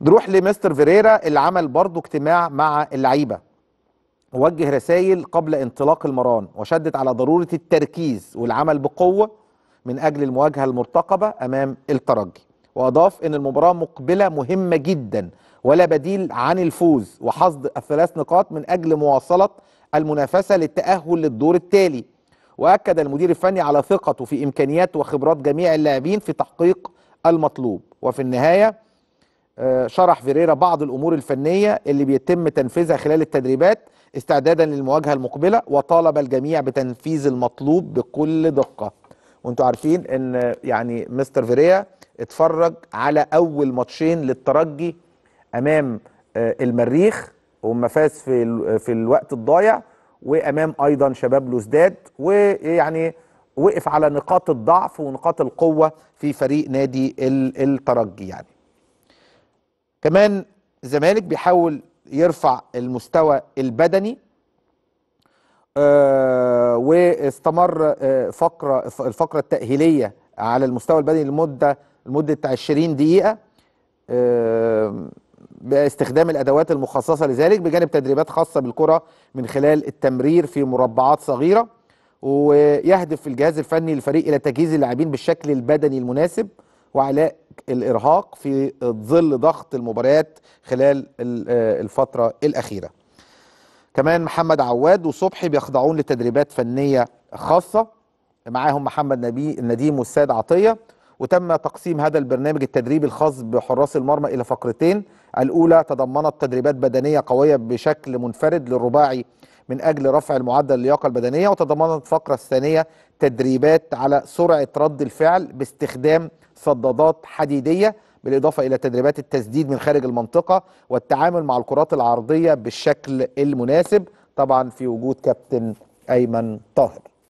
نروح لمستر فيريرا اللي عمل برضه اجتماع مع اللعيبه ووجه رسائل قبل انطلاق المران وشدد على ضروره التركيز والعمل بقوه من اجل المواجهه المرتقبه امام الترجي واضاف ان المباراه مقبله مهمه جدا ولا بديل عن الفوز وحصد الثلاث نقاط من اجل مواصله المنافسه للتاهل للدور التالي واكد المدير الفني على ثقته في امكانيات وخبرات جميع اللاعبين في تحقيق المطلوب وفي النهايه شرح فيريرا بعض الامور الفنيه اللي بيتم تنفيذها خلال التدريبات استعدادا للمواجهه المقبله وطالب الجميع بتنفيذ المطلوب بكل دقه وانتم عارفين ان يعني مستر فيريا اتفرج على اول ماتشين للترجي امام آه، المريخ وما فاز في في الوقت الضايع وامام ايضا شباب لوزداد ويعني وقف على نقاط الضعف ونقاط القوه في فريق نادي الترجي يعني كمان الزمالك بيحاول يرفع المستوى البدني آه، واستمر آه، فقره الفقره التاهيليه على المستوى البدني لمده لمده 20 دقيقه آه، باستخدام الادوات المخصصه لذلك بجانب تدريبات خاصه بالكره من خلال التمرير في مربعات صغيره ويهدف الجهاز الفني للفريق الى تجهيز اللاعبين بالشكل البدني المناسب وعلاء الارهاق في ظل ضغط المباريات خلال آه، الفتره الاخيره كمان محمد عواد وصبحي بيخضعون لتدريبات فنيه خاصه معاهم محمد نبي نديم والسيد عطيه وتم تقسيم هذا البرنامج التدريبي الخاص بحراس المرمى الى فقرتين الاولى تضمنت تدريبات بدنيه قويه بشكل منفرد للرباعي من أجل رفع المعدل اللياقة البدنية وتضمنت الفقرة الثانية تدريبات على سرعة رد الفعل باستخدام صدادات حديدية بالإضافة إلى تدريبات التسديد من خارج المنطقة والتعامل مع الكرات العرضية بالشكل المناسب طبعا في وجود كابتن أيمن طاهر